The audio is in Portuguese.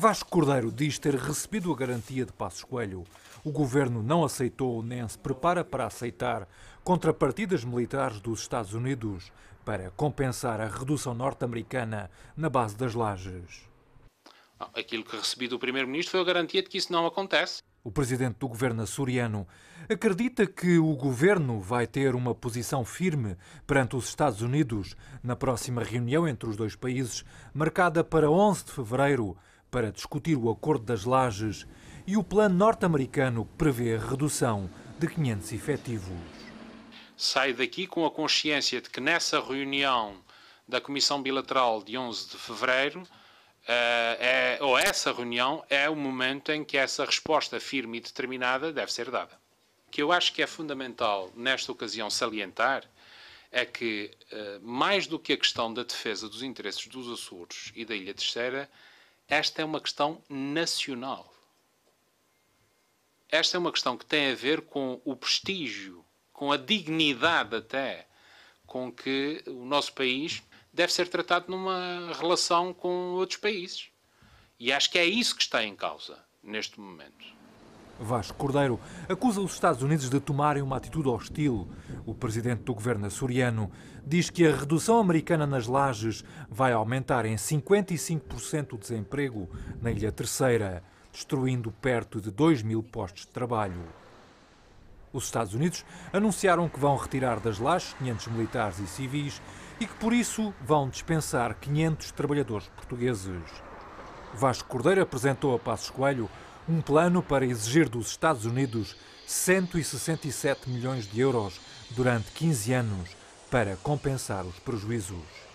Vasco Cordeiro diz ter recebido a garantia de Passos Coelho. O governo não aceitou nem se prepara para aceitar contrapartidas militares dos Estados Unidos para compensar a redução norte-americana na base das lajes. Aquilo que recebi do Primeiro-Ministro foi a garantia de que isso não acontece. O presidente do governo açoriano acredita que o governo vai ter uma posição firme perante os Estados Unidos na próxima reunião entre os dois países, marcada para 11 de fevereiro, para discutir o Acordo das Lajes e o plano norte-americano que prevê a redução de 500 efetivos. Saio daqui com a consciência de que nessa reunião da Comissão Bilateral de 11 de fevereiro, eh, é, ou essa reunião, é o momento em que essa resposta firme e determinada deve ser dada. O que eu acho que é fundamental nesta ocasião salientar é que, eh, mais do que a questão da defesa dos interesses dos Açores e da Ilha Terceira, esta é uma questão nacional. Esta é uma questão que tem a ver com o prestígio, com a dignidade até, com que o nosso país deve ser tratado numa relação com outros países. E acho que é isso que está em causa neste momento. Vasco Cordeiro acusa os Estados Unidos de tomarem uma atitude hostil. O presidente do governo açoriano diz que a redução americana nas lajes vai aumentar em 55% o desemprego na Ilha Terceira, destruindo perto de 2 mil postos de trabalho. Os Estados Unidos anunciaram que vão retirar das lajes 500 militares e civis e que por isso vão dispensar 500 trabalhadores portugueses. Vasco Cordeiro apresentou a Passos Coelho um plano para exigir dos Estados Unidos 167 milhões de euros durante 15 anos para compensar os prejuízos.